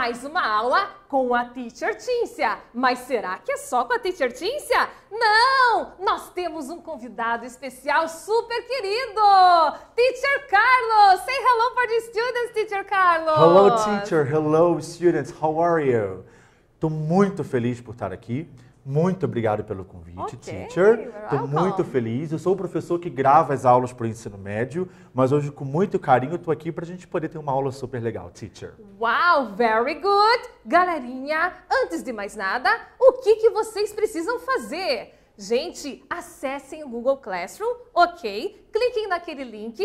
mais uma aula com a Teacher Tíncia. Mas será que é só com a Teacher Tíncia? Não! Nós temos um convidado especial super querido! Teacher Carlos! Say hello for the students, Teacher Carlos! Hello, teacher! Hello, students! How are you? Estou muito feliz por estar aqui. Muito obrigado pelo convite, okay, teacher. Estou muito feliz. Eu sou o professor que grava as aulas para o ensino médio, mas hoje, com muito carinho, estou aqui para a gente poder ter uma aula super legal, teacher. Wow, very good! Galerinha, antes de mais nada, o que, que vocês precisam fazer? Gente, acessem o Google Classroom, ok? Cliquem naquele link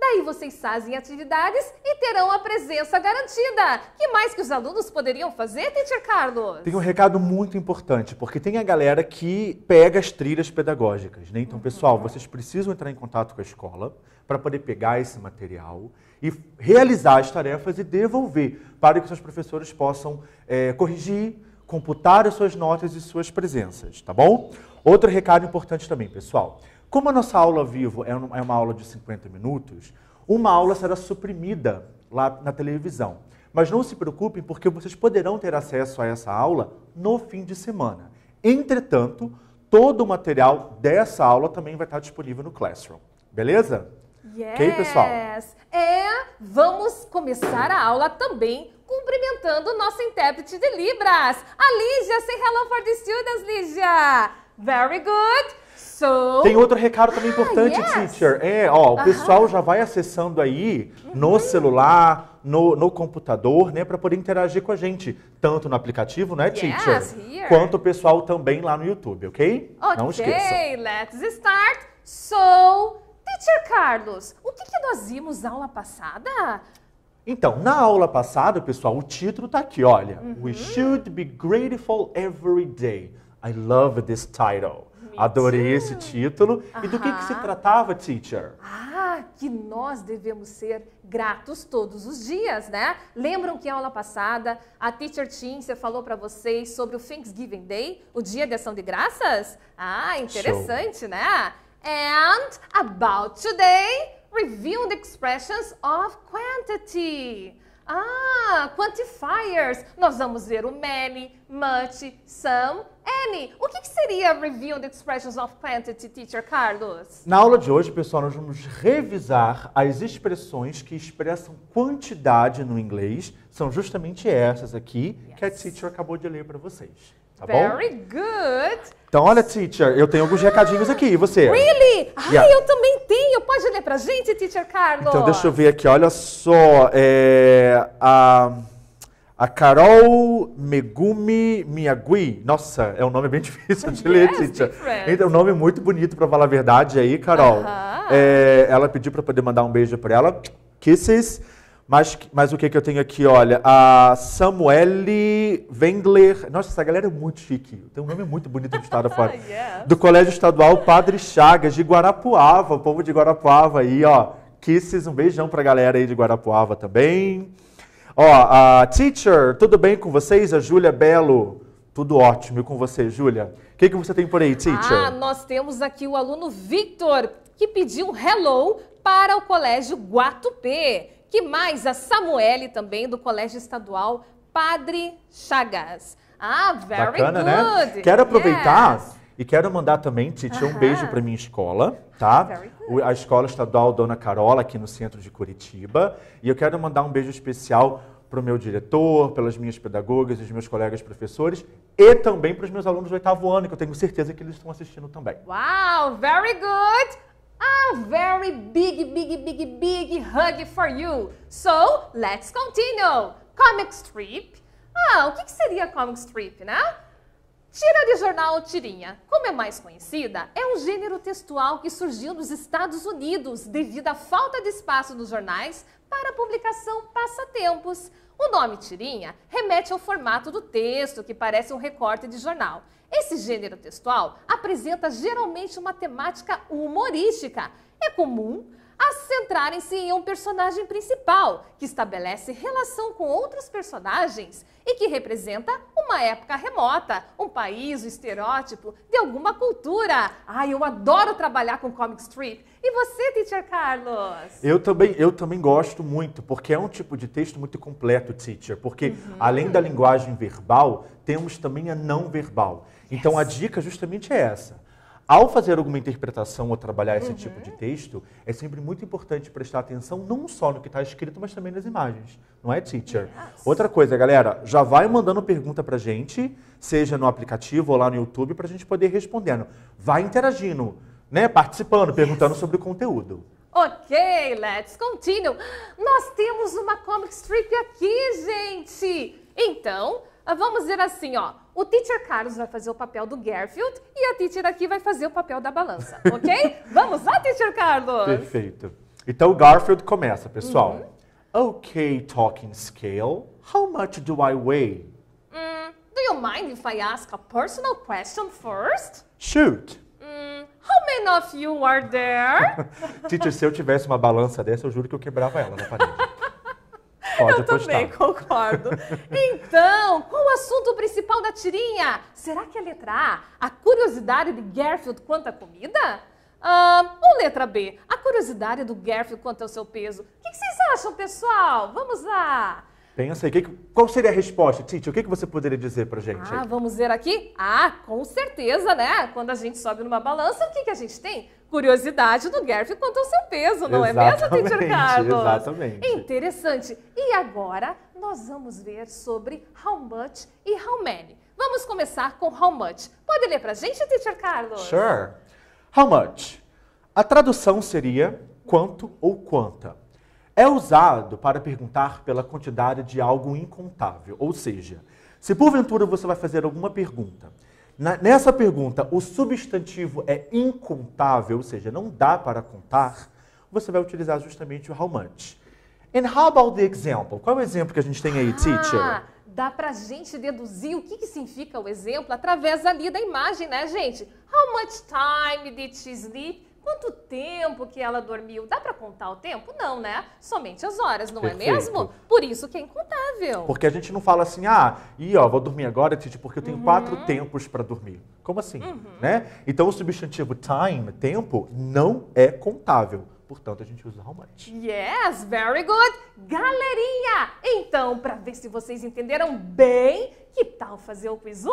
Daí vocês fazem atividades e terão a presença garantida. Que mais que os alunos poderiam fazer, Teacher Carlos? Tem um recado muito importante, porque tem a galera que pega as trilhas pedagógicas, né? Então, pessoal, uhum. vocês precisam entrar em contato com a escola para poder pegar esse material e realizar as tarefas e devolver para que seus professores possam é, corrigir, computar as suas notas e suas presenças, tá bom? Outro recado importante também, pessoal. Como a nossa aula ao vivo é, é uma aula de 50 minutos, uma aula será suprimida lá na televisão. Mas não se preocupem, porque vocês poderão ter acesso a essa aula no fim de semana. Entretanto, todo o material dessa aula também vai estar disponível no Classroom. Beleza? Yes. Ok, pessoal? É, vamos começar a aula também cumprimentando o nosso intérprete de Libras, a Lígia. Say hello for the students, Lígia. Very good. So... Tem outro recado também ah, importante, ah, yes. teacher. É, ó, o uh -huh. pessoal já vai acessando aí uh -huh. no uhum. celular, no, no computador, né, para poder interagir com a gente, tanto no aplicativo, né, teacher, here. quanto o pessoal também lá no YouTube, ok? okay Não esqueça. Ok, let's start. So, teacher Carlos, o que, que nós vimos na aula passada? Então, na aula passada, pessoal, o título está aqui, olha. Uh -huh. We uhum. should be grateful every day. I love this title. Adorei esse título. Aham. E do que, que se tratava, teacher? Ah, que nós devemos ser gratos todos os dias, né? Lembram que a aula passada a teacher Tinsia falou para vocês sobre o Thanksgiving Day, o dia de ação de graças? Ah, interessante, Show. né? And about today, review the expressions of quantity. Ah, quantifiers. Nós vamos ver o many, much, some Annie, o que, que seria Reviewed Expressions of Quantity, Teacher Carlos? Na aula de hoje, pessoal, nós vamos revisar as expressões que expressam quantidade no inglês. São justamente essas aqui yes. que a teacher acabou de ler para vocês. Tá Very bom? good. Então, olha, teacher, eu tenho alguns recadinhos aqui. E você? Really? Ai, yeah. eu também tenho. Pode ler a gente, teacher Carlos? Então, deixa eu ver aqui. Olha só. É, a... A Carol Megumi Miyagui. Nossa, é um nome bem difícil de ler, Tita. Então, é um nome muito bonito, para falar a verdade aí, Carol. Uh -huh. é, ela pediu para poder mandar um beijo para ela. Kisses. Mas, mas o que, que eu tenho aqui? Olha, a Samuele Wendler. Nossa, essa galera é muito chique. Tem um nome muito bonito do estado fora. yes. Do Colégio Estadual Padre Chagas, de Guarapuava. O povo de Guarapuava aí, ó. Kisses, um beijão a galera aí de Guarapuava também. Ó, a teacher, tudo bem com vocês? A Júlia Belo. Tudo ótimo. E com você, Júlia? O que, que você tem por aí, teacher? Ah, nós temos aqui o aluno Victor, que pediu hello para o Colégio Guatupê. Que mais? A Samuele também, do Colégio Estadual Padre Chagas. Ah, very Bacana, né? good. Né? Quero aproveitar yes. e quero mandar também, teacher, uh -huh. um beijo para minha escola, tá? A Escola Estadual Dona Carola, aqui no centro de Curitiba. E eu quero mandar um beijo especial para o meu diretor, pelas minhas pedagogas, os meus colegas professores e também para os meus alunos do oitavo ano, que eu tenho certeza que eles estão assistindo também. Wow, very good! A very big, big, big, big hug for you. So, let's continue. Comic strip. Ah, o que, que seria comic strip, né? Tira de jornal ou tirinha, como é mais conhecida, é um gênero textual que surgiu nos Estados Unidos devido à falta de espaço nos jornais para a publicação Passatempos. O nome tirinha remete ao formato do texto, que parece um recorte de jornal. Esse gênero textual apresenta geralmente uma temática humorística. É comum a centrarem-se em um personagem principal, que estabelece relação com outros personagens e que representa uma época remota, um país, um estereótipo de alguma cultura. Ai, eu adoro trabalhar com comic strip. E você, teacher Carlos? Eu também, eu também gosto muito, porque é um tipo de texto muito completo, teacher, porque uhum. além da linguagem verbal, temos também a não verbal. Yes. Então a dica justamente é essa ao fazer alguma interpretação ou trabalhar esse uhum. tipo de texto, é sempre muito importante prestar atenção não só no que está escrito, mas também nas imagens. Não é, teacher? Yes. Outra coisa, galera, já vai mandando pergunta para gente, seja no aplicativo ou lá no YouTube, para a gente poder ir respondendo. Vai interagindo, né? Participando, perguntando yes. sobre o conteúdo. Ok, let's continue. Nós temos uma comic strip aqui, gente. Então, vamos ver assim, ó. O teacher Carlos vai fazer o papel do Garfield e a teacher aqui vai fazer o papel da balança, ok? Vamos lá, teacher Carlos! Perfeito. Então o Garfield começa, pessoal. Uhum. Okay, talking scale. How much do I weigh? Mm, do you mind if I ask a personal question first? Shoot. Hum, how many of you are there? teacher, se eu tivesse uma balança dessa, eu juro que eu quebrava ela na parede. Pode Eu apostar. também concordo. Então, qual o assunto principal da tirinha? Será que é letra A, a curiosidade de Garfield quanto à comida? Ah, ou letra B, a curiosidade do Garfield quanto ao seu peso? O que vocês acham, pessoal? Vamos lá! Pensa aí, que, qual seria a resposta, Titi? O que, você poderia dizer pra gente? Ah, aí? vamos ver aqui? Ah, com certeza, né? Quando a gente sobe numa balança, o que, que a gente tem? curiosidade do Garfield quanto ao seu peso, não exatamente, é mesmo, Teacher Carlos? Exatamente. Interessante. E agora nós vamos ver sobre how much e how many. Vamos começar com how much. Pode ler pra gente, Teacher Carlos? Sure. How much? A tradução seria quanto ou quanta. É usado para perguntar pela quantidade de algo incontável, ou seja, se porventura você vai fazer alguma pergunta nessa pergunta, o substantivo é incontável, ou seja, não dá para contar, você vai utilizar justamente o how much. And how about the example? Qual é o exemplo que a gente tem aí, ah, teacher? Dá a gente deduzir o que, que significa o exemplo através ali da imagem, né, gente? How much time did she sleep? Quanto tempo que ela dormiu? Dá para contar o tempo? Não, né? Somente as horas, não é Perfeito. é mesmo? Por isso que é incontável. Porque a gente não fala assim, ah, e ó, vou dormir agora, Titi, porque eu tenho uhum. quatro tempos para dormir. Como assim? Uhum. Né? Então o substantivo time, tempo, não é contável. Portanto, a gente usa how much. Yes, very good. Galerinha, então, para ver se vocês entenderam bem, que tal fazer o quiz 1?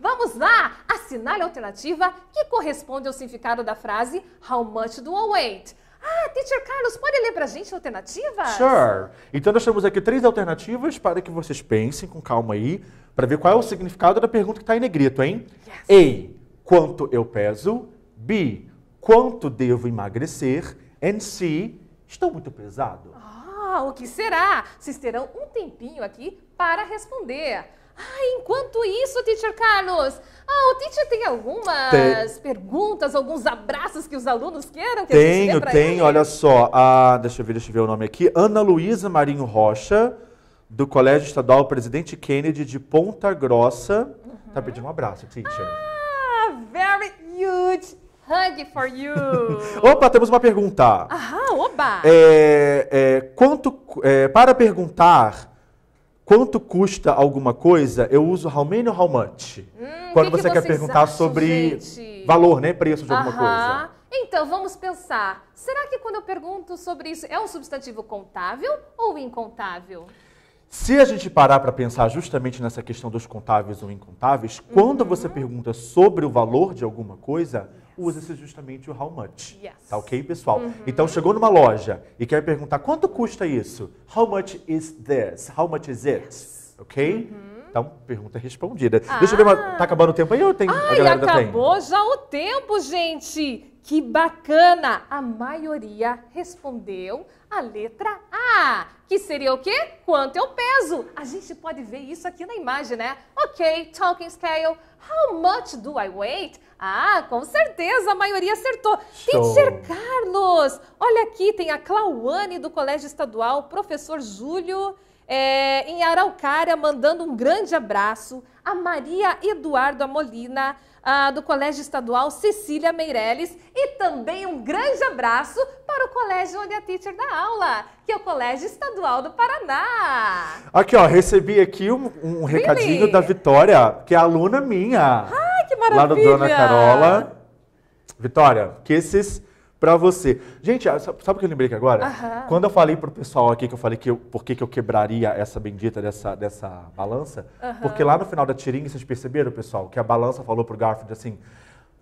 Vamos lá! Assinale a alternativa que corresponde ao significado da frase how much do I wait? Ah, teacher Carlos, pode ler para a gente a alternativa? Sure. Então, nós temos aqui três alternativas para que vocês pensem com calma aí, para ver qual é o significado da pergunta que está em negrito, hein? Yes. A. Quanto eu peso? B. Quanto devo emagrecer? NC, estou muito pesado. Ah, o que será? Vocês terão um tempinho aqui para responder. Ah, enquanto isso, teacher Carlos, ah, o teacher tem algumas tem. perguntas, alguns abraços que os alunos queiram que Tenho, tenho, olha só. Ah, deixa eu ver, deixa eu ver o nome aqui. Ana Luísa Marinho Rocha, do Colégio Estadual Presidente Kennedy de Ponta Grossa. Tá uhum. Tá pedindo um abraço, teacher. Ah, very huge Hug for you! opa, temos uma pergunta. Aham, oba! É, é, quanto, é, para perguntar quanto custa alguma coisa, eu uso how many ou how much. Hum, Quando que você que quer perguntar acham, sobre gente? valor, né? Preço de Aham. alguma coisa. Então, vamos pensar. Será que quando eu pergunto sobre isso, é um substantivo contável ou incontável? Se a gente parar para pensar justamente nessa questão dos contáveis ou incontáveis, uhum. quando você pergunta sobre o valor de alguma coisa, usa-se justamente o how much. Yes. Tá ok, pessoal? Uhum. Então, chegou numa loja e quer perguntar quanto custa isso? How much is this? How much is it? Yes. Ok? Uhum. Então, pergunta respondida. Ah. Deixa eu ver, ah. tá acabando o tempo aí ou tem Ai, a galera ainda tem? acabou já o tempo, gente! Que bacana! A maioria respondeu a letra A, que seria o quê? Quanto eu peso. A gente pode ver isso aqui na imagem, né? Ok, talking scale, how much do I weight? Ah, com certeza, a maioria acertou. Show. Teacher Carlos, olha aqui, tem a Clauane do Colégio Estadual, professor Júlio... É, em Araucária, mandando um grande abraço. A Maria Eduardo Molina, ah, do Colégio Estadual Cecília Meireles e também um grande abraço para o colégio onde a teacher dá aula, que é o Colégio Estadual do Paraná. Aqui, ó, recebi aqui um, um recadinho really? da Vitória, que é aluna minha. Ai, que maravilha! Lá do Dona Carola. Vitória, que esses para você. Gente, ah, sabe o que eu lembrei agora? Uhum. Quando eu falei pro pessoal aqui que eu falei que eu, por que eu quebraria essa bendita dessa, dessa balança, uhum. porque lá no final da tirinha, vocês perceberam, pessoal, que a balança falou pro Garfield assim,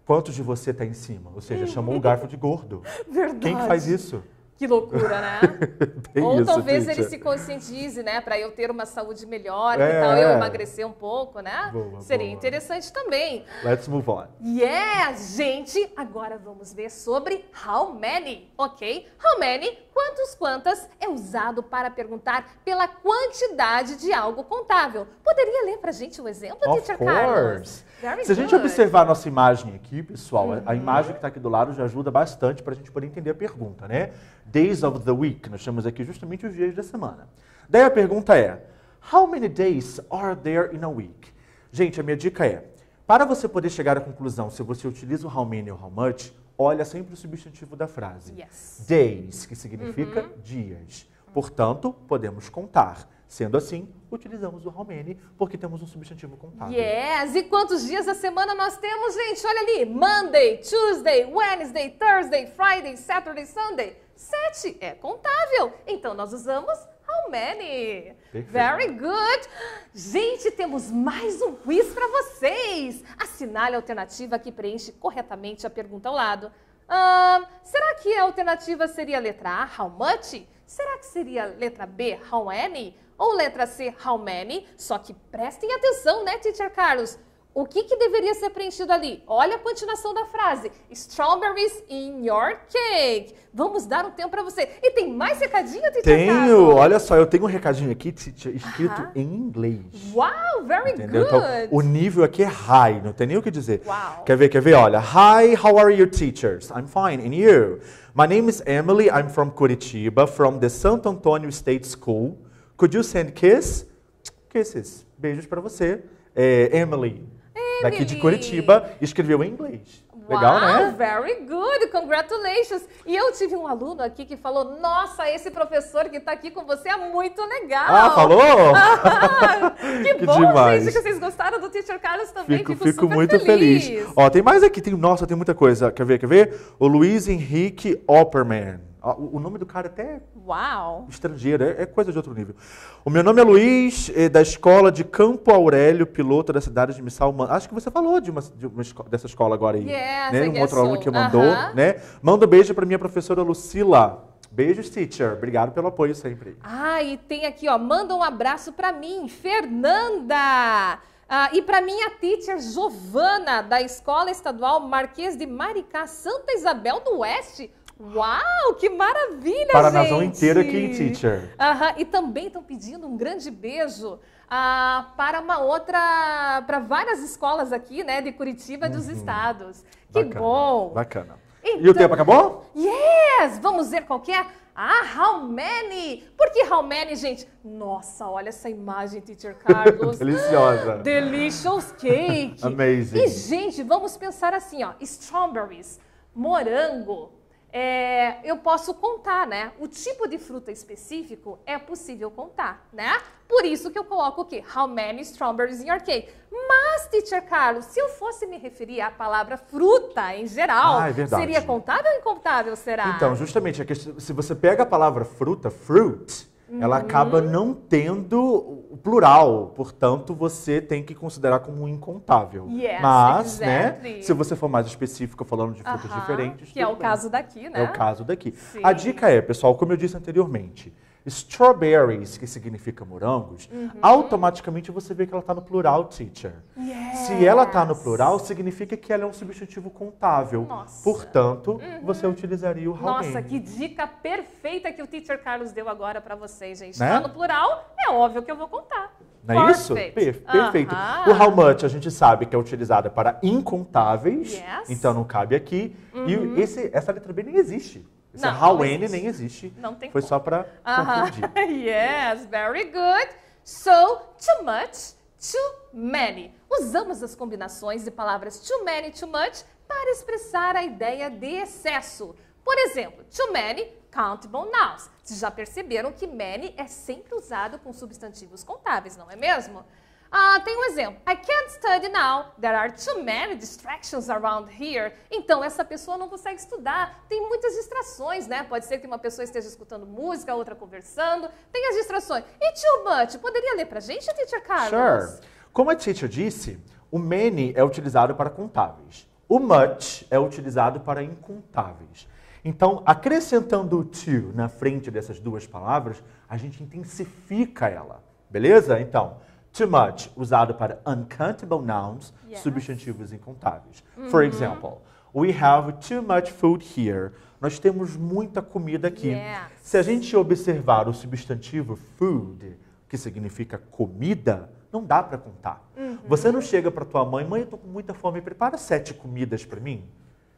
quantos de você tá em cima? Ou seja, chamou o uhum. Garfield de gordo. Verdade. Quem que faz isso? Que loucura, né? Ou isso, talvez Cíntia. ele se conscientize, né? Para eu ter uma saúde melhor, é, tal, eu emagrecer um pouco, né? Boa, Seria boa. interessante também. Let's move on. Yeah, gente! Agora vamos ver sobre how many, ok? How many quantos quantas é usado para perguntar pela quantidade de algo contável. Poderia ler para a gente um exemplo, of teacher course. Carlos? Se a gente observar a nossa imagem aqui, pessoal, uhum. a imagem que está aqui do lado já ajuda bastante para a gente poder entender a pergunta, né? Days of the week, nós chamamos aqui justamente os dias da semana. Daí a pergunta é, how many days are there in a week? Gente, a minha dica é, para você poder chegar à conclusão se você utiliza o how many ou how much, olha sempre o substantivo da frase. Yes. Days, que significa uhum. dias. Portanto, podemos contar. Sendo assim, utilizamos o how many, porque temos um substantivo contável. Yes! E quantos dias da semana nós temos, gente? Olha ali! Monday, Tuesday, Wednesday, Thursday, Friday, Saturday, Sunday. Sete é contável. Então, nós usamos How many? Perfeito. Very good. Gente, temos mais um quiz para vocês. Assinale a alternativa que preenche corretamente a pergunta ao lado. Um, será que a alternativa seria a letra A, how much? Será que seria a letra B, how many? Ou letra C, how many? Só que prestem atenção, né, teacher Carlos? O que, que deveria ser preenchido ali? Olha a continuação da frase: Strawberries in your cake. Vamos dar um tempo para você. E tem mais recadinho, Titi? Tenho. Caso? Olha só, eu tenho um recadinho aqui escrito uh -huh. em inglês. Wow, very Entendeu? Então, good. Então, o nível aqui é high, não tem nem o que dizer. Quer ver? Quer ver? Olha, hi, how are you, teachers? I'm fine, and you? My name is Emily. I'm from Curitiba, from the Santo Antônio State School. Could you send kiss? Kisses. Beijos para você, eh, Emily daqui de Curitiba, escreveu em inglês. Legal, né? Very good, congratulations. E eu tive um aluno aqui que falou: Nossa, esse professor que está aqui com você é muito legal. Ah, falou? que, que, bom, demais. gente, que vocês gostaram do Teacher Carlos também. Fico, fico, fico muito feliz. feliz. Ó, tem mais aqui, tem, nossa, tem muita coisa. Quer ver, quer ver? O Luiz Henrique Opperman. O nome do cara é até Uau. estrangeiro, é, é coisa de outro nível. O meu nome é Luiz, eh, da escola de Campo Aurélio, piloto da cidade de Missalman. Acho que você falou de uma, de uma escola, dessa escola agora aí. Yes, né? Um outro so. aluno que mandou. Uh -huh. né? Manda um beijo para minha professora Lucila. Beijos, teacher. Obrigado pelo apoio sempre. Ah, e tem aqui, ó, manda um abraço para mim, Fernanda. Ah, e para minha teacher Giovana, da Escola Estadual Marquês de Maricá, Santa Isabel do Oeste. Uau, que maravilha, Paranazão gente! inteira aqui em Teacher. Uhum. E também estão pedindo um grande beijo ah, para uma outra, para várias escolas aqui, né, de Curitiba uhum. dos estados. Que bacana, bom! Bacana. Então, e o então, tempo acabou? Yes! Vamos ver qual é? Ah, how many? Por que how many, gente? Nossa, olha essa imagem, Teacher Carlos. Deliciosa. Delicious cake. Amazing. E, gente, vamos pensar assim, ó. Strawberries, morango, é, eu posso contar, né? O tipo de fruta específico é possível contar, né? Por isso que eu coloco o quê? How many strawberries in your cake? Mas, teacher Carlos, se eu fosse me referir à palavra fruta em geral, ah, é seria contável ou incontável, será? Então, justamente, se você pega a palavra fruta, fruit, uhum. ela acaba não tendo o plural. Portanto, você tem que considerar como incontável. Yes, é, Mas, exactly. né, se você for mais específico falando de frutas diferentes. Que é bem. o caso daqui, né? É o né? caso daqui. Sim. A dica é, pessoal, como eu disse anteriormente, strawberries, que significa morangos, uhum. automaticamente você vê que ela está no plural, teacher. Yes. Se ela está no plural, significa que ela é um substantivo contável. Nossa. Portanto, uhum. você utilizaria o how Nossa, many. que dica perfeita que o teacher Carlos deu agora para vocês, gente. Né? Tá no plural, é óbvio que eu vou contar. Não é Perfect. isso? Per perfeito. O how much a gente sabe que é utilizada para incontáveis, yes. então não cabe aqui. Uhum. E esse, essa letra B nem existe. Esse não, how N nem existe. Não tem Foi como. só para confundir. Uh -huh. yes, very good. So, too much, too many. Usamos as combinações de palavras too many, too much para expressar a ideia de excesso. Por exemplo, too many countable nouns. Vocês já perceberam que many é sempre usado com substantivos contáveis, não é mesmo? Ah, tem um exemplo. I can't study now. There are too many distractions around here. Então, essa pessoa não consegue estudar. Tem muitas distrações, né? Pode ser que uma pessoa esteja escutando música, outra conversando. Tem as distrações. E too much? Poderia ler pra gente, teacher Carlos? Sure. Como a teacher disse, o many é utilizado para contáveis. O much é utilizado para incontáveis. Então, acrescentando o to na frente dessas duas palavras, a gente intensifica ela. Beleza? Então... Too much, usado para uncountable nouns, yes. substantivos incontáveis. For uhum. example, we have too much food here. Nós temos muita comida aqui. Yes. Se a gente observar o substantivo food, que significa comida, não dá para contar. Uhum. Você não chega para tua mãe, mãe, eu tô com muita fome, prepara sete comidas para mim.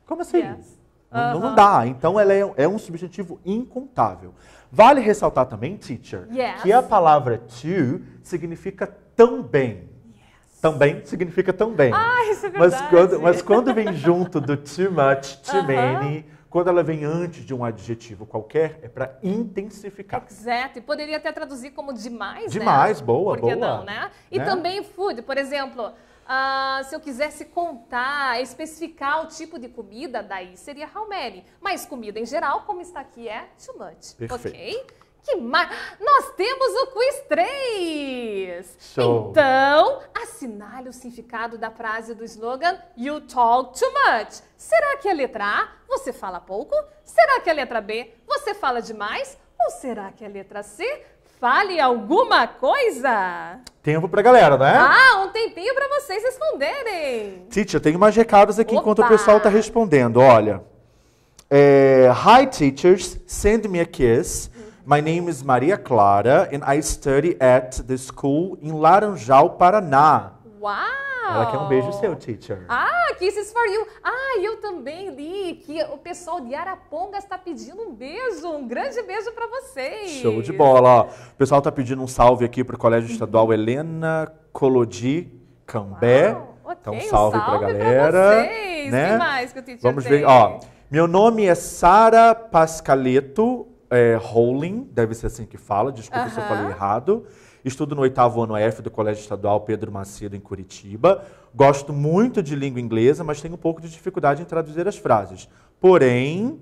Como assim? Yes. Não, não, dá. Então, ela é, é, um substantivo incontável. Vale ressaltar também, teacher, yes. que a palavra to significa também, Yes. Também significa também, Ah, isso é verdade. Mas quando, mas quando vem junto do too much, too uh -huh. many, quando ela vem antes de um adjetivo qualquer, é para intensificar. Exato, e poderia até traduzir como demais, né? Demais, né? boa, Porque boa. não, né? E né? também food, por exemplo, uh, se eu quisesse contar, especificar o tipo de comida, daí seria how many. Mas comida em geral, como está aqui, é too much, Perfeito. ok? Que mais? Nós temos o Quiz 3! Show. Então, assinale o significado da frase do slogan You talk too much. Será que a é letra A você fala pouco? Será que a é letra B você fala demais? Ou será que a é letra C fale alguma coisa? Tempo pra galera, né? Ah, um tempinho para vocês responderem. Teacher, eu tenho mais recados aqui Opa. enquanto o pessoal tá respondendo. Olha, é, hi teachers, send me a kiss. My name is Maria Clara and I study at the school in Laranjal, Paraná. Wow! Ela quer um beijo seu, teacher. Ah, kisses for you. Ah, eu também li que o pessoal de Araponga está pedindo um beijo, um grande beijo para vocês. Show de bola. O pessoal está pedindo um salve aqui para o Colégio Estadual uhum. Helena Colodi Cambé. Então, okay, então, salve, um salve para a galera. Pra vocês. Né? Que mais que o teacher Vamos tem? ver, ó. Meu nome é Sara Pascaleto é, Rowling, deve ser assim que fala, desculpa se eu falei errado. Estudo no oitavo ano F do Colégio Estadual Pedro Macedo, em Curitiba. Gosto muito de língua inglesa, mas tenho um pouco de dificuldade em traduzir as frases. Porém,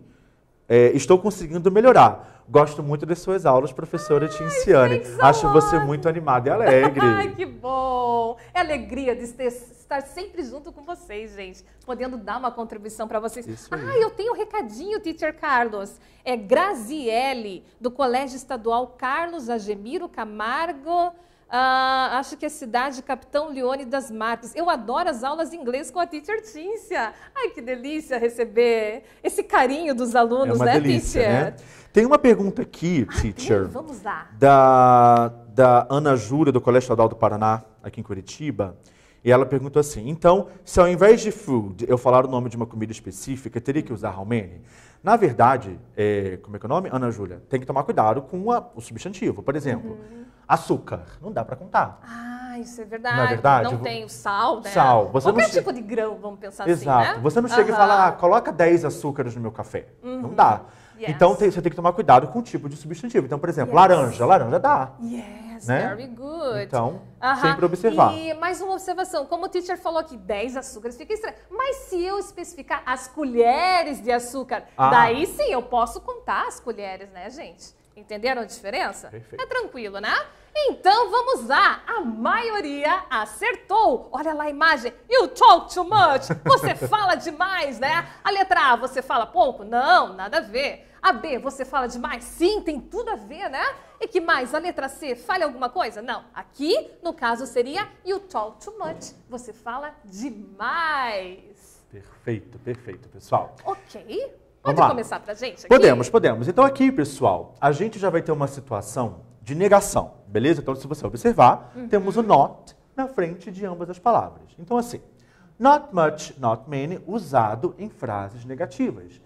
é, estou conseguindo melhorar. Gosto muito das suas aulas, professora Ai, Tinciane. Acho você muito animada e alegre. Ai, que bom! É alegria de ter estar sempre junto com vocês, gente, podendo dar uma contribuição para vocês. Ah, eu tenho um recadinho, teacher Carlos. É Graziele, do Colégio Estadual Carlos Agemiro Camargo. Uh, acho que é cidade Capitão Leone das Matas. Eu adoro as aulas de inglês com a teacher Tíncia. Ai, que delícia receber esse carinho dos alunos, é uma né, delícia, teacher? Né? Tem uma pergunta aqui, ah, teacher. Tem? Vamos lá. Da, da Ana Júlia do Colégio Estadual do Paraná, aqui em Curitiba. E ela perguntou assim: então, se ao invés de food eu falar o nome de uma comida específica, teria que usar how many? Na verdade, é, como é que é o nome? Ana Júlia, tem que tomar cuidado com a, o substantivo. Por exemplo, uhum. açúcar, não dá para contar. Ah, isso é verdade. Não, é verdade? não tem o sal, né? Sal. Você Qualquer não... tipo de grão, vamos pensar Exato. assim. Exato. Né? Você não chega uhum. e fala, ah, coloca 10 açúcares no meu café. Uhum. Não dá. Então, yes. Então tem, você tem que tomar cuidado com o tipo de substantivo. Então, por exemplo, yes. laranja. Laranja dá. Yes. Yes, né? very good. Então, uh -huh. sempre observar. E mais uma observação, como o teacher falou que 10 açúcares fica estranho, mas se eu especificar as colheres de açúcar, ah. daí sim eu posso contar as colheres, né, gente? Entenderam a diferença? Perfeito. É tranquilo, né? Então vamos lá! A maioria acertou! Olha lá a imagem! You talk too much! Você fala demais, né? A letra A, você fala pouco? Não, nada a ver. A B, você fala demais? Sim, tem tudo a ver, né? E que mais? A letra C, falha alguma coisa? Não. Aqui, no caso, seria you talk too much. Você fala demais. Perfeito, perfeito, pessoal. Ok. Pode começar pra gente? Aqui? Podemos, podemos. Então, aqui, pessoal, a gente já vai ter uma situação de negação, beleza? Então, se você observar, uhum. temos o not na frente de ambas as palavras. Então, assim, not much, not many, usado em frases negativas.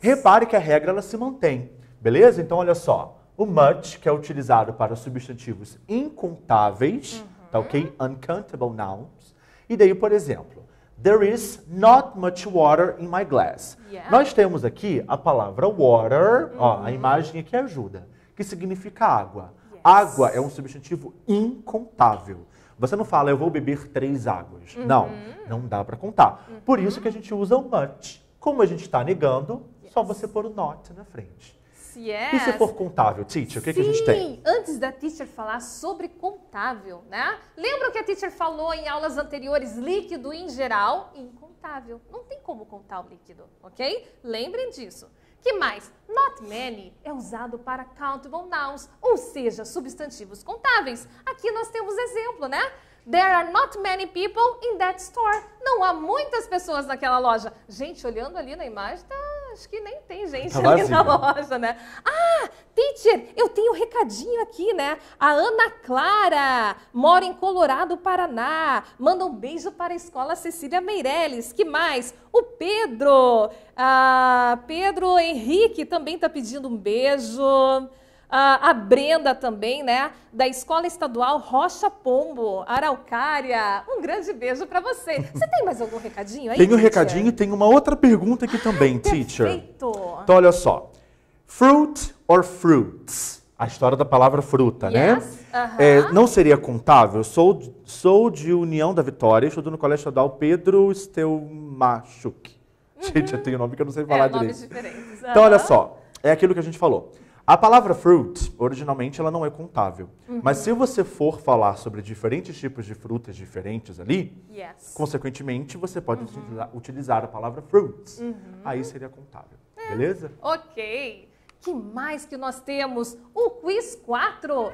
Repare que a regra ela se mantém, beleza? Então, olha só. O much, que é utilizado para substantivos incontáveis, uhum. tá ok? Uncountable nouns. E daí, por exemplo, there is not much water in my glass. Yeah. Nós temos aqui a palavra water, ó, a uhum. imagem aqui ajuda, que significa água. Yes. Água é um substantivo incontável. Você não fala, eu vou beber três águas. Não, uhum. não dá para contar. Por isso que a uhum. gente usa o much. Como a gente está negando, yes. só você pôr o not na frente. Yes. E se for contável, teacher, o que, Sim. que a gente tem? Antes da teacher falar sobre contável, né? Lembra o que a teacher falou em aulas anteriores, líquido em geral e incontável. Não tem como contar o líquido, ok? Lembrem disso. Que mais? Not many é usado para countable nouns, ou seja, substantivos contáveis. Aqui nós temos exemplo, né? There are not many people in that store. Não há muitas pessoas naquela loja. Gente, olhando ali na imagem, tá, acho que nem tem gente tá ali na loja, né? Ah, teacher, eu tenho um recadinho aqui, né? A Ana Clara mora em Colorado, Paraná. Manda um beijo para a escola Cecília Meirelles. Que mais? O Pedro, ah, Pedro Henrique também tá pedindo um beijo. Ah, a, Brenda também, né? Da Escola Estadual Rocha Pombo, Araucária. Um grande beijo para você. Você tem mais algum recadinho aí? Tenho um recadinho e tem uma outra pergunta aqui também, teacher. Perfeito. Então, olha só. Fruit or fruits? A história da palavra fruta, né? yes, né? é, não seria contável? Sou, sou de União da Vitória, estudo no Colégio Estadual Pedro Stelmachuk. Uhum. Gente, eu tenho nome que eu não sei falar é, direito. Então, olha só. É aquilo que a gente falou. A palavra fruit, originalmente, ela não é contável. Uhum. Mas se você for falar sobre diferentes tipos de frutas diferentes ali, yes. consequentemente, você pode uhum. utilizar a palavra fruits. Uhum. Aí seria contável. É. Beleza? Ok. que mais que nós temos? O quiz 4.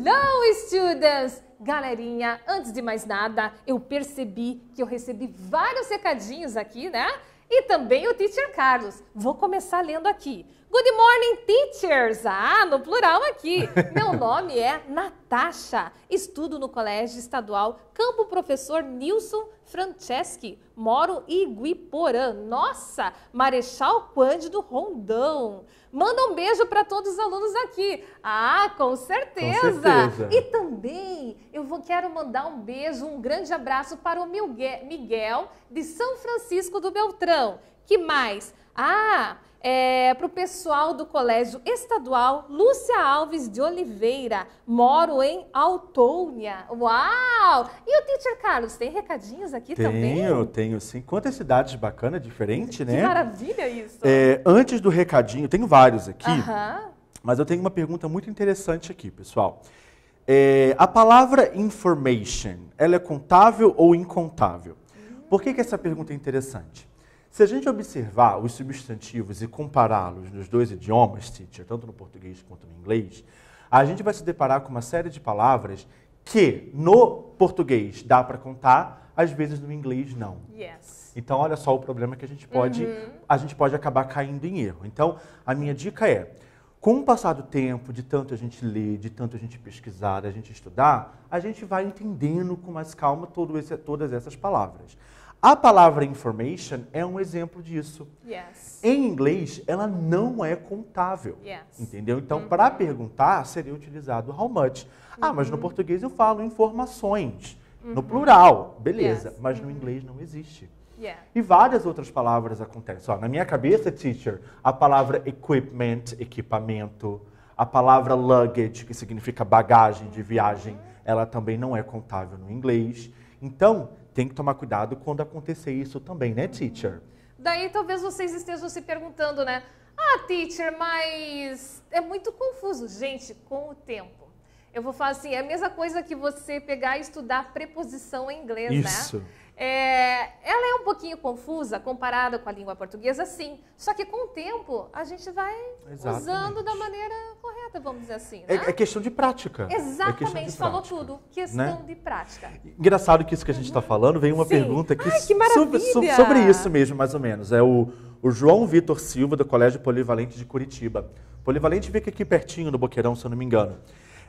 Hello, students! Galerinha, antes de mais nada, eu percebi que eu recebi vários recadinhos aqui, né? E também o Teacher Carlos. Vou começar lendo aqui. Good morning, teachers! Ah, no plural aqui. Meu nome é Natasha. Estudo no Colégio Estadual Campo Professor Nilson Franceschi. Moro em Iguiporã. Nossa, Marechal Quândido Rondão. Manda um beijo para todos os alunos aqui. Ah, com certeza. com certeza. E também eu vou quero mandar um beijo, um grande abraço para o Miguel de São Francisco do Beltrão. Que mais? Ah, é, para o pessoal do Colégio Estadual Lúcia Alves de Oliveira. Moro em Autônia. Uau! E o Teacher Carlos, tem recadinhos aqui tenho, também? Tenho, tenho sim. Quantas cidades bacanas, diferente, que né? Que maravilha isso! É, antes do recadinho, tenho vários aqui, mas eu tenho uma pergunta muito interessante aqui, pessoal. É, a palavra information, ela é contável ou incontável? Por que, que essa pergunta é interessante? Se a gente observar os substantivos e compará-los nos dois idiomas, teacher, tanto no português quanto no inglês, a gente vai se deparar com uma série de palavras que no português dá para contar, às vezes no inglês não. Yes. Então olha só o problema que a gente pode, uhum. a gente pode acabar caindo em erro. Então a minha dica é, com o passar do tempo, de tanto a gente ler, de tanto a gente pesquisar, a gente estudar, a gente vai entendendo com mais calma esse, todas essas palavras. A palavra information é um exemplo disso. Yes. Em inglês, ela não é contável. Yes. Entendeu? Então, uh -huh. para perguntar, seria utilizado how much. Uh -huh. Ah, mas no uhum. português eu falo informações. Uh -huh. No uhum. plural, beleza. Yes. Mas no uhum. inglês não existe. Yeah. E várias outras palavras acontecem. Ó, na minha cabeça, teacher, a palavra equipment, equipamento, a palavra luggage, que significa bagagem de viagem, ela também não é contável no inglês. Então, tem que tomar cuidado quando acontecer isso também, né, teacher? Daí talvez vocês estejam se perguntando, né? Ah, teacher, mas é muito confuso. Gente, com o tempo. Eu vou falar assim, é a mesma coisa que você pegar e estudar preposição em inglês, isso. né? Isso. É, ela é um pouquinho confusa comparada com a língua portuguesa, sim. Só que com o tempo a gente vai Exatamente. usando da maneira correta, vamos dizer assim. É, né? É, é, questão de prática. É Exatamente, é de falou tudo. Né? Questão né? de prática. Engraçado que isso que a gente está uhum. falando, vem uma sim. pergunta que, Ai, que sobre, sobre, isso mesmo, mais ou menos. É o, o João Vitor Silva, do Colégio Polivalente de Curitiba. Polivalente fica aqui pertinho no Boqueirão, se eu não me engano.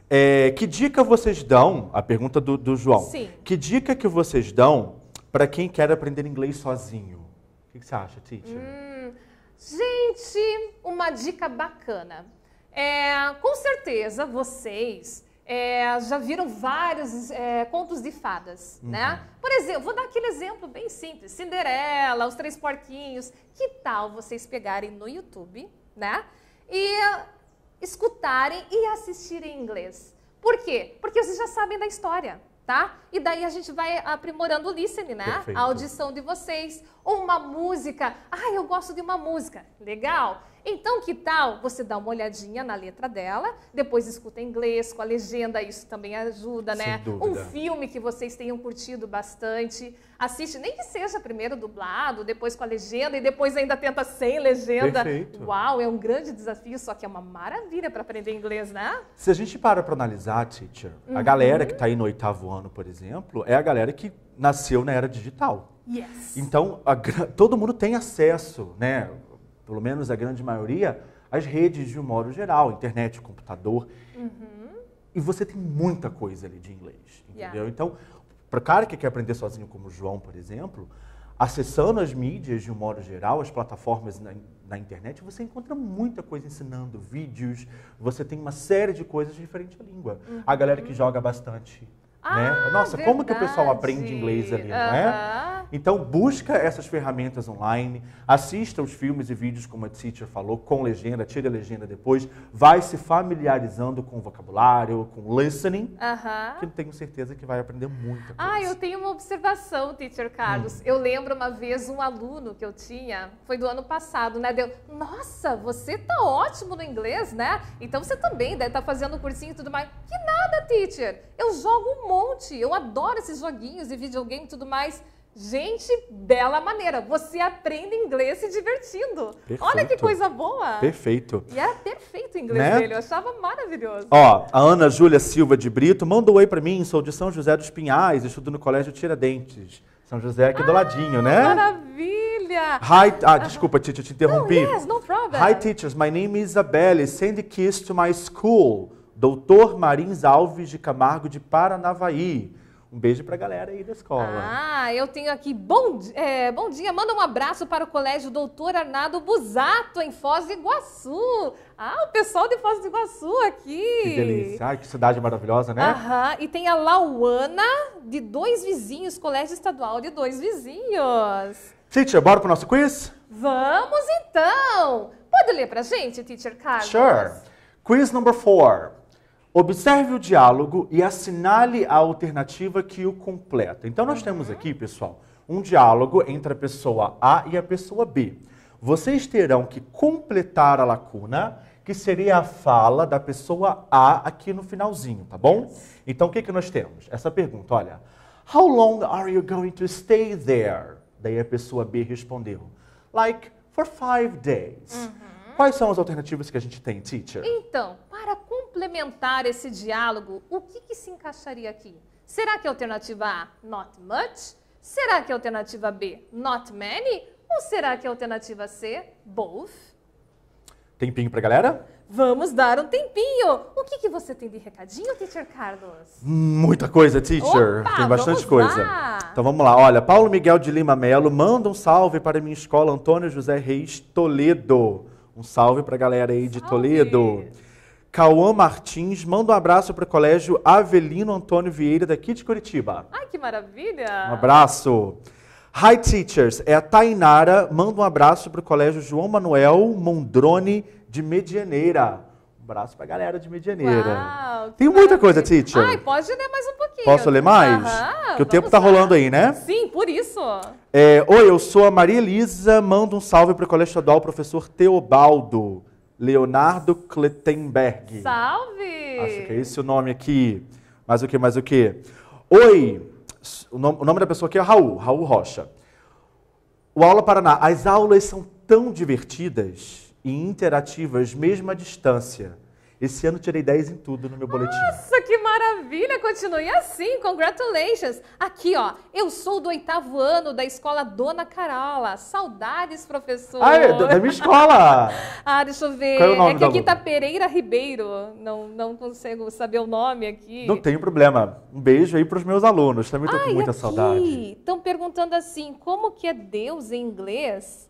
É, que dica vocês dão? A pergunta do, do João. Sim. Que dica que vocês dão para quem quer aprender inglês sozinho. O que você acha, teacher? Hum, gente, uma dica bacana. É, com certeza vocês é, já viram vários é, contos de fadas, uhum. né? Por exemplo, vou dar aquele exemplo bem simples: Cinderela, Os Três Porquinhos. Que tal vocês pegarem no YouTube, né? E escutarem e assistirem em inglês. Por quê? Porque vocês já sabem da história tá? E daí a gente vai aprimorando o listening, né? Perfeito. A audição de vocês. Ou uma música. Ah, eu gosto de uma música. Legal. Então, que tal você dar uma olhadinha na letra dela, depois escuta em inglês com a legenda, isso também ajuda, Sem né? Dúvida. Um filme que vocês tenham curtido bastante, assiste, nem que seja primeiro dublado, depois com a legenda e depois ainda tenta sem legenda. Perfeito. Uau, é um grande desafio, só que é uma maravilha para aprender inglês, né? Se a gente para para analisar, teacher, uhum. a galera que está aí no oitavo ano, por exemplo, é a galera que nasceu na era digital. Yes. Então, a, todo mundo tem acesso, né? pelo menos a grande maioria, as redes de um modo geral, internet, computador. Uhum. E você tem muita coisa ali de inglês, entendeu? Yeah. Então, para o cara que quer aprender sozinho, como o João, por exemplo, acessando as mídias de um modo geral, as plataformas na, na, internet, você encontra muita coisa ensinando, vídeos, você tem uma série de coisas referente à língua. Uhum. A galera que uhum. joga bastante ah, né? Nossa, verdade. como que o pessoal aprende inglês ali, uhum. não é? Então, busca essas ferramentas online, assista os filmes e vídeos, como a teacher falou, com legenda, tira a legenda depois, vai se familiarizando com o vocabulário, com listening, uhum. que eu tenho certeza que vai aprender muito Ah, eu tenho uma observação, teacher Carlos. Hum. Eu lembro uma vez um aluno que eu tinha, foi do ano passado, né? Deu, nossa, você tá ótimo no inglês, né? Então você também deve estar tá fazendo cursinho e tudo mais. Que nada, teacher! Eu jogo muito monte. Eu adoro esses joguinhos e videogame e tudo mais. Gente, bela maneira. Você aprende inglês se divertindo. Perfeito. Olha que coisa boa. Perfeito. E era perfeito o inglês né? dele. Eu achava maravilhoso. Ó, a Ana Júlia Silva de Brito mandou um oi para mim. Sou de São José dos Pinhais, estudo no Colégio Tiradentes. São José aqui ah, do ladinho, né? Maravilha. Hi, ah, desculpa, Titi, te interrompi. yes, no problem. Hi, teachers. My name is Isabelle. Send a kiss to my school. Doutor Marins Alves de Camargo de Paranavaí. Um beijo para a galera aí da escola. Ah, eu tenho aqui. Bom, é, bom dia, manda um abraço para o Colégio Doutor Arnaldo Busato, em Foz do Iguaçu. Ah, o pessoal de Foz do Iguaçu aqui. Que delícia. Ai, que cidade maravilhosa, né? Aham. E tem a Lauana, de dois vizinhos, Colégio Estadual de dois vizinhos. Cíntia, bora pro nosso quiz? Vamos então! Pode ler a gente, Teacher Carlos? Sure. Quiz number four. Observe o diálogo e assinale a alternativa que o completa. Então, nós temos aqui, pessoal, um diálogo entre a pessoa A e a pessoa B. Vocês terão que completar a lacuna, que seria a fala da pessoa A aqui no finalzinho, tá bom? Então, o que, que nós temos? Essa pergunta, olha. How long are you going to stay there? Daí a pessoa B respondeu. Like, for five days. Uhum. Quais são as alternativas que a gente tem, teacher? Então, para complementar esse diálogo, o que, que se encaixaria aqui? Será que a é alternativa A, not much? Será que a é alternativa B, not many? Ou será que a é alternativa C, both? Tempinho a galera? Vamos dar um tempinho. O que, que você tem de recadinho, teacher Carlos? Muita coisa, teacher. Opa, tem bastante coisa. Lá. Então vamos lá. Olha, Paulo Miguel de Lima Melo manda um salve para minha escola Antônio José Reis Toledo. Um salve para a galera aí de salve. Toledo. Cauã Martins. Manda um abraço para o Colégio Avelino Antônio Vieira, daqui de Curitiba. Ai, que maravilha! Um abraço. Hi, teachers. É a Tainara. Manda um abraço para o Colégio João Manuel Mondrone de Medianeira. Um abraço para a galera de Medianeira. Uau, Tem muita coisa, teacher. Ai, pode ler mais um pouquinho. Posso ler mais? Aham, que o tempo está rolando aí, né? Sim, por isso. É, Oi, eu sou a Maria Elisa. Manda um salve para o Colégio Estadual Professor Teobaldo. Leonardo Klettenberg. Salve! Acho que é esse o nome aqui. Mais o que, mais o que? Oi! O nome, o nome da pessoa aqui é Raul, Raul Rocha. O Aula Paraná. As aulas são tão divertidas e interativas, mesmo à distância. Esse ano tirei 10 em tudo no meu boletim. Nossa, que maravilha! Continue assim, congratulations! Aqui, ó, eu sou do oitavo ano da escola Dona Carola. Saudades, professor! Ah, é, da minha escola! ah, deixa eu ver. Qual é o nome é que aqui tá Pereira Ribeiro. Não, não consigo saber o nome aqui. Não tem problema. Um beijo aí pros meus alunos. Também tô ah, com muita aqui? saudade. Estão perguntando assim, como que é Deus em inglês?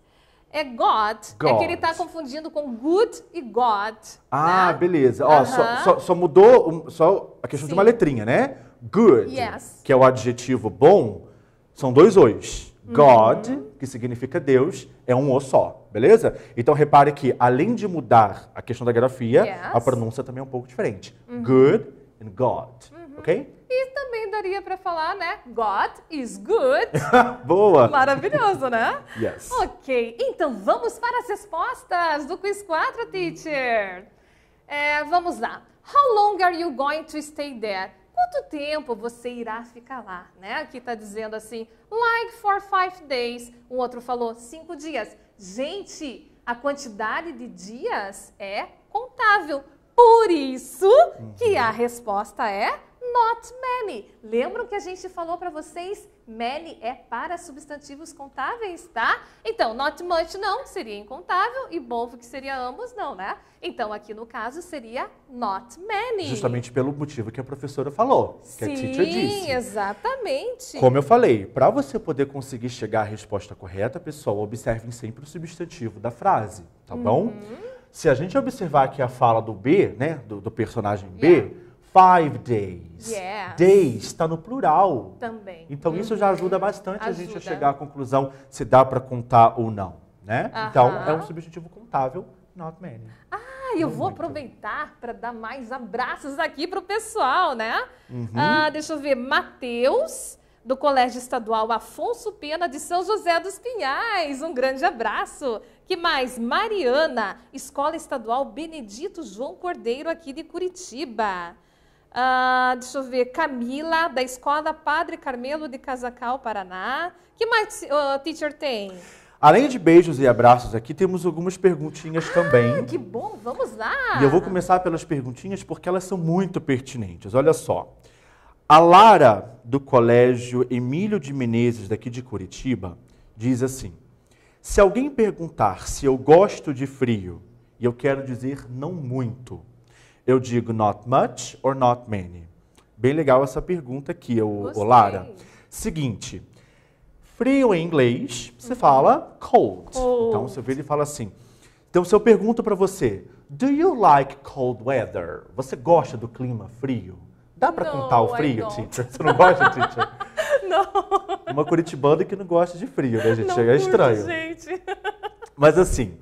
é God. É que ele está confundindo com good e God. Ah, né? beleza. Ó, uh -huh. só, só, só, mudou só a questão Sim. de uma letrinha, né? Good, yes. que é o adjetivo bom, são dois ois. Uhum. God, que significa Deus, é um O só, beleza? Então repare que, além de mudar a questão da grafia, yes. a pronúncia também é um pouco diferente. Uhum. Good and God, uhum. ok? para falar, né? God is good. Boa! Maravilhoso, né? Yes. Ok, então vamos para as respostas do Quiz 4, teacher. É, vamos lá. How long are you going to stay there? Quanto tempo você irá ficar lá? Né? Aqui está dizendo assim, like for five days. O outro falou cinco dias. Gente, a quantidade de dias é contável. Por isso que a uhum. resposta é not many. Lembram que a gente falou para vocês? Many é para substantivos contáveis, tá? Então, not much não, seria incontável, e both, que seria ambos, não, né? Então, aqui no caso, seria not many. Justamente pelo motivo que a professora falou, que Sim, a teacher disse. Sim, exatamente. Como eu falei, para você poder conseguir chegar à resposta correta, pessoal, observem sempre o substantivo da frase, tá uhum. bom? Se a gente observar aqui a fala do B, né, do, do personagem B... Yeah Five days. Yeah. Days está no plural. Também. Então isso já uhum. ajuda bastante ajuda. a gente a chegar à conclusão se dá para contar ou não, né? Uh -huh. Então é um substantivo contável, not many. Ah, eu não vou muito. aproveitar para dar mais abraços aqui para o pessoal, né? Uhum. Ah, deixa eu ver, Matheus do Colégio Estadual Afonso Pena de São José dos Pinhais. Um grande abraço. Que mais? Mariana, Escola Estadual Benedito João Cordeiro aqui de Curitiba. Ah, deixa eu ver, Camila, da Escola Padre Carmelo de Casacal, Paraná. que mais, uh, teacher, tem? Além de beijos e abraços aqui, temos algumas perguntinhas ah, também. Que bom, vamos lá! E eu vou começar pelas perguntinhas porque elas são muito pertinentes. Olha só. A Lara, do Colégio Emílio de Menezes, daqui de Curitiba, diz assim: Se alguém perguntar se eu gosto de frio, e eu quero dizer não muito, eu digo not much or not many? Bem legal essa pergunta aqui, o, o Lara. Seguinte, frio em inglês, você uhum. fala cold. cold. Então, você vê ele fala assim. Então, se eu pergunto para você, do you like cold weather? Você gosta do clima frio? Dá para contar o frio, teacher? Você não gosta, teacher? não. Uma curitibana que não gosta de frio, né, gente? Não é estranho. gente. Mas assim,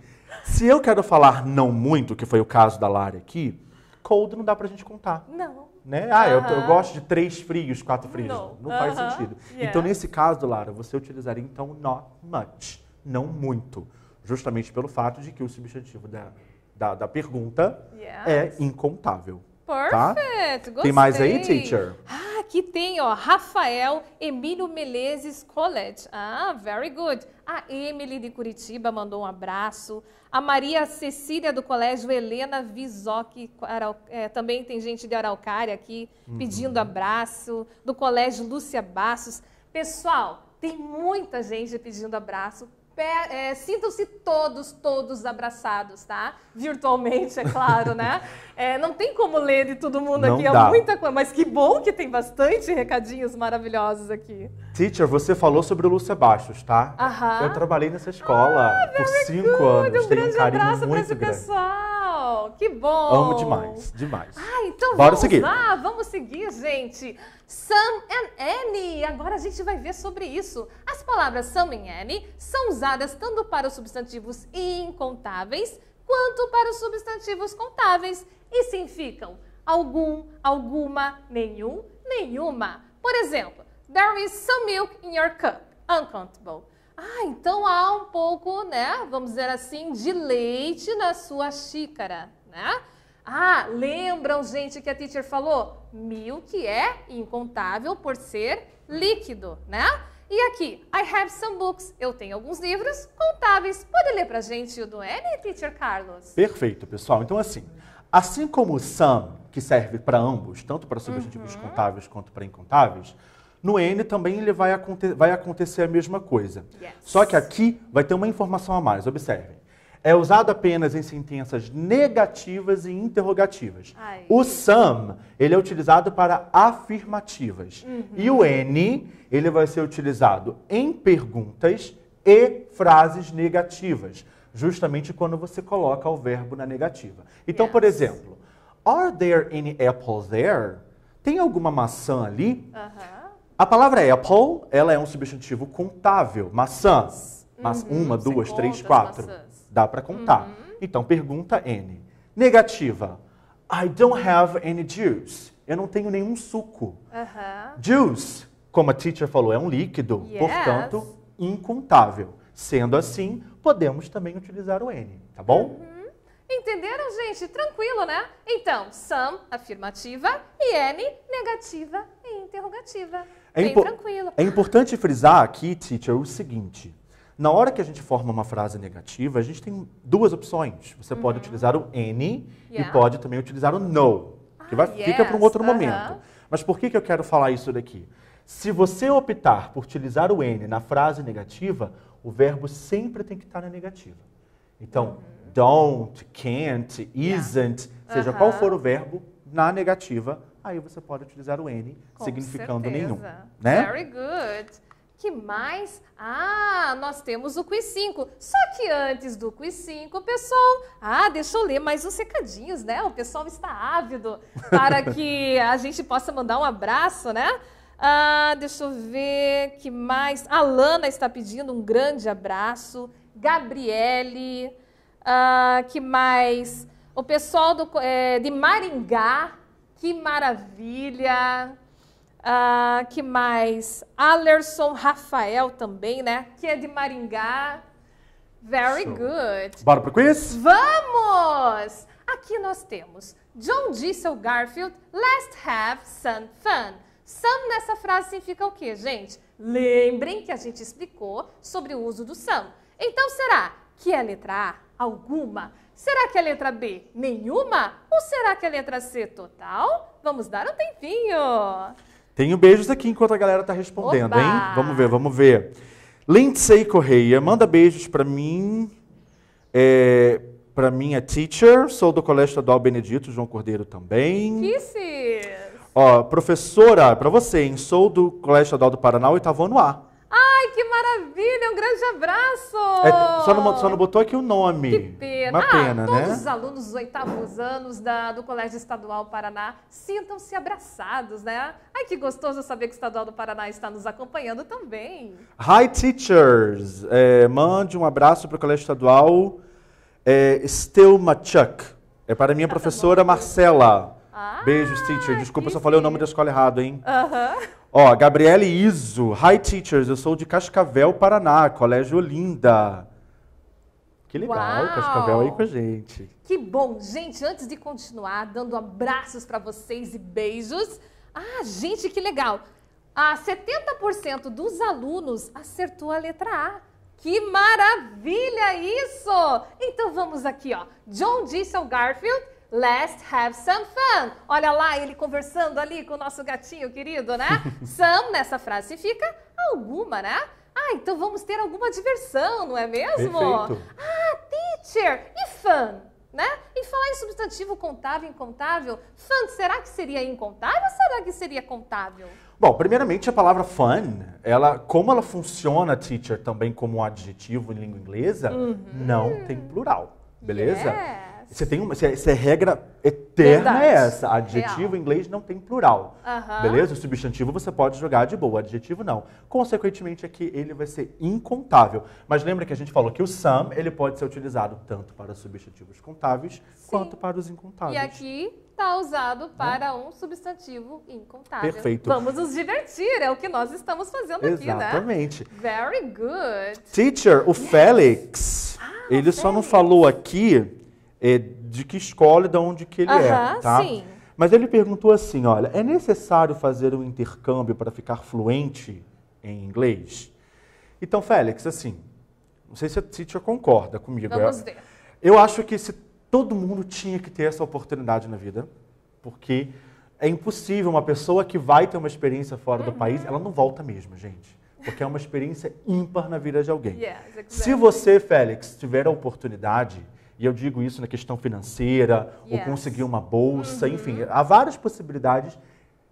se eu quero falar não muito, que foi o caso da Lara aqui, cold não dá pra gente contar. Não. Né? Ah, uh -huh. eu, eu, ah. gosto de três frios, quatro frios. Não, Não uh -huh. faz sentido. Yeah. Então, nesse caso, Lara, você utilizaria então not much, não muito. Justamente pelo fato de que o substantivo da, da, da pergunta é yes. é incontável. Tá? Perfeito, tá? gostei. Tem mais aí, teacher? Ah, aqui tem, ó, Rafael Emílio Melezes College. Ah, very good. A Emily de Curitiba mandou um abraço. A Maria Cecília do Colégio Helena Visoc, é, também tem gente de Araucária aqui uhum. pedindo abraço. Do Colégio Lúcia Bassos. Pessoal, tem muita gente pedindo abraço é, sintam-se todos, todos abraçados, tá? Virtualmente, é claro, né? É, não tem como ler de todo mundo não aqui, é dá. é muita coisa, mas que bom que tem bastante recadinhos maravilhosos aqui. Teacher, você falou sobre o Lúcia Bastos, tá? Aham. Eu trabalhei nessa escola ah, por cinco good. anos. Um grande um abraço para esse grande. pessoal. Que bom! Amo demais, demais. Ah, então Bora vamos seguir. lá, vamos seguir, gente. Some and any. Agora a gente vai ver sobre isso. As palavras some and any são usadas tanto para os substantivos incontáveis quanto para os substantivos contáveis e significam algum, alguma, nenhum, nenhuma. Por exemplo, there is some milk in your cup. Uncountable. Ah, então há um pouco, né? Vamos dizer assim, de leite na sua xícara, né? Ah, lembram, gente, que a teacher falou? mil que é incontável por ser líquido, né? E aqui, I have some books. Eu tenho alguns livros contáveis. Pode ler pra gente o do N, teacher Carlos? Perfeito, pessoal. Então, assim, assim como o some, que serve para ambos, tanto para substantivos uhum. contáveis quanto para incontáveis, no N também ele vai, aconte vai acontecer a mesma coisa. Yes. Só que aqui vai ter uma informação a mais, observem é usado apenas em sentenças negativas e interrogativas. Ai. O some, ele é utilizado para afirmativas. Uhum. E o uhum. N, ele vai ser utilizado em perguntas e frases negativas, justamente quando você coloca o verbo na negativa. Então, yes. por exemplo, are there any apples there? Tem alguma maçã ali? Uhum. A palavra apple, ela é um substantivo contável, maçã. Uhum. Mas uma, duas, três, quatro. Dá para contar. Uhum. Então, pergunta N. Negativa. I don't have any juice. Eu não tenho nenhum suco. Uhum. Juice, como a teacher falou, é um líquido, yes. portanto, incontável. Sendo assim, podemos também utilizar o N, tá bom? Uhum. Entenderam, gente? Tranquilo, né? Então, some, afirmativa, e N, negativa e interrogativa. É Bem tranquilo. É importante frisar aqui, teacher, o seguinte. Na hora que a gente forma uma frase negativa, a gente tem duas opções. Você uhum. pode utilizar o any yeah. e pode também utilizar o no, que vai, ah, fica para um outro uhum. momento. Mas por que, que eu quero falar isso daqui? Se você optar por utilizar o N na frase negativa, o verbo sempre tem que estar na negativa. Então, uhum. don't, can't, isn't, yeah. seja qual for o verbo, na negativa, aí você pode utilizar o N, Com significando certeza. nenhum. Né? Very good que mais? Ah, nós temos o quiz 5. Só que antes do quiz 5, pessoal, ah, deixa eu ler mais uns recadinhos, né? O pessoal está ávido para que a gente possa mandar um abraço, né? Ah, deixa eu ver que mais. A Lana está pedindo um grande abraço. Gabriele, ah, que mais? O pessoal do, é, de Maringá, que maravilha! Ah, que mais? Alerson Rafael também, né? Que é de Maringá. Very good. Bora pro quiz? Vamos! Aqui nós temos John Diesel Garfield, let's have some fun. Some nessa frase significa assim o quê, gente? Lembrem que a gente explicou sobre o uso do some. Então será que é a letra A? Alguma? Será que é a letra B? Nenhuma? Ou será que é a letra C? Total? Vamos dar um tempinho! Tenho beijos aqui enquanto a galera tá respondendo, Oba! hein? Vamos ver, vamos ver. Lindsay Correia, manda beijos para mim, é, para minha teacher, sou do Colégio Estadual Benedito, João Cordeiro também. Kisses! Ó, professora, para você, hein? Sou do Colégio Estadual do Paraná, oitavo ano A que maravilha! Um grande abraço! É, só, não, só, não, botou aqui o nome. Que pena. Uma ah, pena, todos né? Todos os alunos dos oitavos anos da, do Colégio Estadual Paraná sintam-se abraçados, né? Ai, que gostoso saber que o Estadual do Paraná está nos acompanhando também. Hi, teachers! É, mande um abraço para o Colégio Estadual é, Stelmachuk. É para minha ah, tá professora tá Marcela. Ah, Beijos, teacher. Desculpa se eu falei o nome da escola errado, hein? Aham. Uh -huh. Ó, Gabriele Iso, hi teachers, eu sou de Cascavel, Paraná, Colégio Olinda. Que legal, Uau! Cascavel aí com a gente. Que bom, gente, antes de continuar, dando abraços para vocês e beijos. Ah, gente, que legal. Ah, 70% dos alunos acertou a letra A. Que maravilha isso! Então vamos aqui, ó. John disse ao Garfield Let's have some fun. Olha lá ele conversando ali com o nosso gatinho querido, né? some nessa frase fica alguma, né? Ah, então vamos ter alguma diversão, não é mesmo? Perfeito. Ah, teacher e fun, né? E falar em substantivo contável, incontável, fun será que seria incontável ou será que seria contável? Bom, primeiramente a palavra fun, ela, como ela funciona, teacher, também como um adjetivo em língua inglesa, uhum. não tem plural, beleza? Yeah. Você tem uma, é, você, é regra eterna Verdade. é essa. Adjetivo Real. em inglês não tem plural. Uhum. Beleza? O substantivo você pode jogar de boa, adjetivo não. Consequentemente aqui ele vai ser incontável. Mas lembra que a gente falou que o some, ele pode ser utilizado tanto para substantivos contáveis Sim. quanto para os incontáveis. E aqui está usado né? para um substantivo incontável. Perfeito. Vamos nos divertir, é o que nós estamos fazendo Exatamente. aqui, né? Exatamente. Very good. Teacher, o yes. Félix, ah, ele só não falou aqui é, de que escola, de onde que ele é, tá? Sim. Mas ele perguntou assim, olha, é necessário fazer um intercâmbio para ficar fluente em inglês? Então, Félix, assim, não sei se a Títia concorda comigo. É Vamos ver. Eu acho que se todo mundo tinha que ter essa oportunidade na vida, porque é impossível uma pessoa que vai ter uma experiência fora uhum. do país, ela não volta mesmo, gente. Porque é uma experiência ímpar na vida de alguém. Yes, exactly. Se você, Félix, tiver a oportunidade e eu digo isso na questão financeira, yes. ou conseguir uma bolsa, uhum. enfim, há várias possibilidades.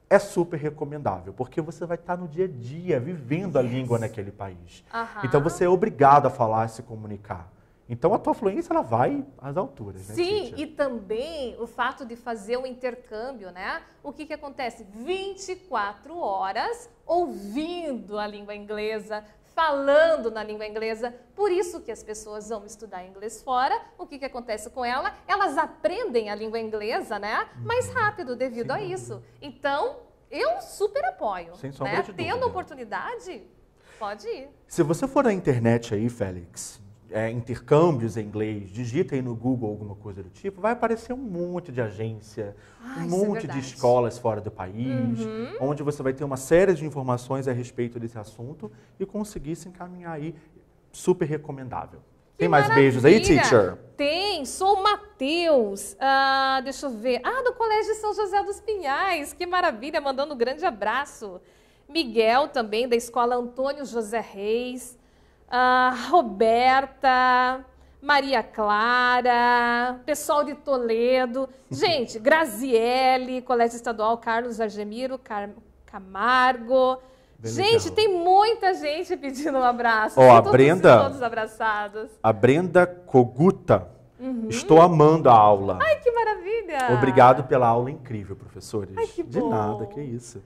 É super recomendável, porque você vai estar no dia a dia vivendo yes. a língua naquele país. Uhum. Então você é obrigado a falar, a se comunicar. Então a tua fluência ela vai às alturas, né? Sim, e também o fato de fazer o intercâmbio, né? O que que acontece? 24 horas ouvindo a língua inglesa, falando na língua inglesa. Por isso que as pessoas vão estudar inglês fora. O que, que acontece com ela? Elas aprendem a língua inglesa, né? Mais uhum. rápido devido Sim. a isso. Então, eu super apoio. Sem sombra né? Tendo oportunidade, pode ir. Se você for na internet aí, Félix, é, intercâmbios em inglês, digita aí no Google alguma coisa do tipo, vai aparecer um monte de agência, ah, um é monte é de escolas fora do país, uhum. onde você vai ter uma série de informações a respeito desse assunto e conseguir se encaminhar aí. Super recomendável. Que Tem mais maravilha. beijos aí, teacher? Tem, sou o Matheus. Ah, deixa eu ver. Ah, do Colégio São José dos Pinhais. Que maravilha, mandando um grande abraço. Miguel também, da Escola Antônio José Reis. Ah, Roberta, Maria Clara, pessoal de Toledo, gente, Graziele, Colégio Estadual Carlos Argemiro, Car Camargo. Bem gente, legal. tem muita gente pedindo um abraço. Oh, a Brenda, todos abraçados. A Brenda Coguta. Uhum. Estou amando a aula. Ai, que maravilha! Obrigado pela aula incrível, professores. Ai, que bom. De nada, que isso.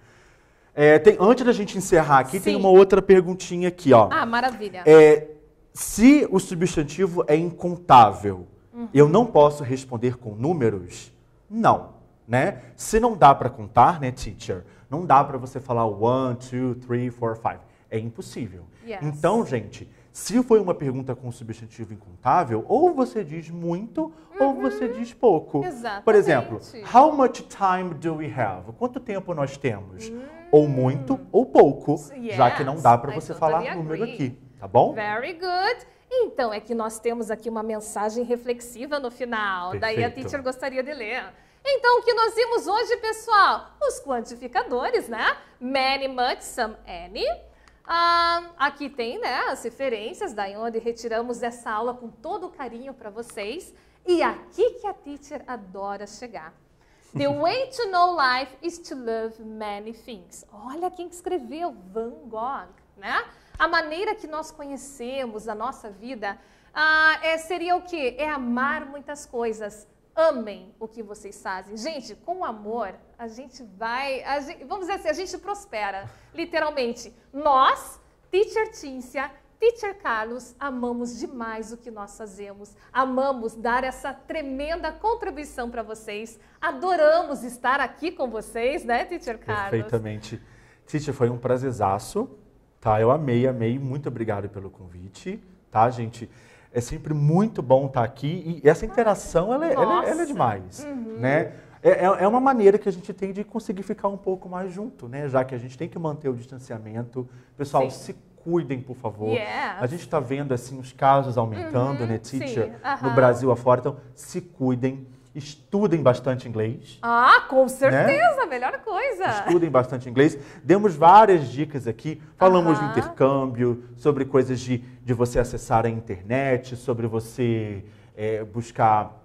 É, tem, antes da gente encerrar aqui, Sim. tem uma outra perguntinha aqui, ó. Ah, maravilha. É, se o substantivo é incontável, uhum. eu não posso responder com números? Não, né? Se não dá para contar, né, teacher? Não dá para você falar one, two, three, four, five. É impossível. Yes. Então, gente, se foi uma pergunta com substantivo incontável, ou você diz muito uhum. ou você diz pouco. Exatamente. Por exemplo, how much time do we have? Quanto tempo nós temos? Uhum. Ou muito hum. ou pouco, yes, já que não dá para então, você totally então, falar agree. número aqui, tá bom? Very good. Então é que nós temos aqui uma mensagem reflexiva no final. Perfeito. Daí a teacher gostaria de ler. Então, o que nós vimos hoje, pessoal? Os quantificadores, né? Many, much, some, any. Ah, aqui tem né, as referências, daí onde retiramos essa aula com todo carinho para vocês. E aqui que a teacher adora chegar. The way to know life is to love many things. Olha quem escreveu, Van Gogh, né? A maneira que nós conhecemos a nossa vida ah, é, seria o quê? É amar muitas coisas. Amem o que vocês fazem. Gente, com amor, a gente vai. A gente, vamos dizer assim, a gente prospera, literalmente. Nós, Teacher Tíncia, Teacher Carlos, amamos demais o que nós fazemos, amamos dar essa tremenda contribuição para vocês, adoramos estar aqui com vocês, né, Teacher Carlos? Perfeitamente. Teacher, foi um prazerzaço, tá? Eu amei, amei, muito obrigado pelo convite, tá, gente? É sempre muito bom estar tá aqui e essa interação, ela é, ela é, ela é demais, uhum. né? É, é, é, uma maneira que a gente tem de conseguir ficar um pouco mais junto, né? Já que a gente tem que manter o distanciamento, pessoal Sim. se cuidem, por favor. Yes. A gente está vendo assim os casos aumentando, uhum, né, teacher, no Brasil afora. Então, se cuidem, estudem bastante inglês. Ah, com certeza, né? melhor coisa. Estudem bastante inglês. Demos várias dicas aqui. Falamos de intercâmbio, sobre coisas de, de você acessar a internet, sobre você é, buscar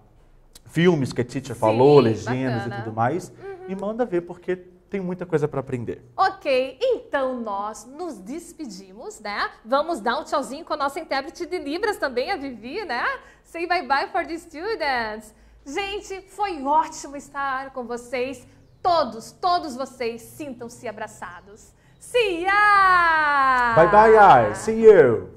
filmes que a teacher Sim, falou, legendas bacana. e tudo mais. Uhum. E manda ver, porque tem muita coisa para aprender. Ok, então nós nos despedimos, né? Vamos dar um tchauzinho com a nossa intérprete de Libras também, a Vivi, né? Say bye-bye for the students. Gente, foi ótimo estar com vocês. Todos, todos vocês sintam-se abraçados. See ya! Bye bye, I. See you.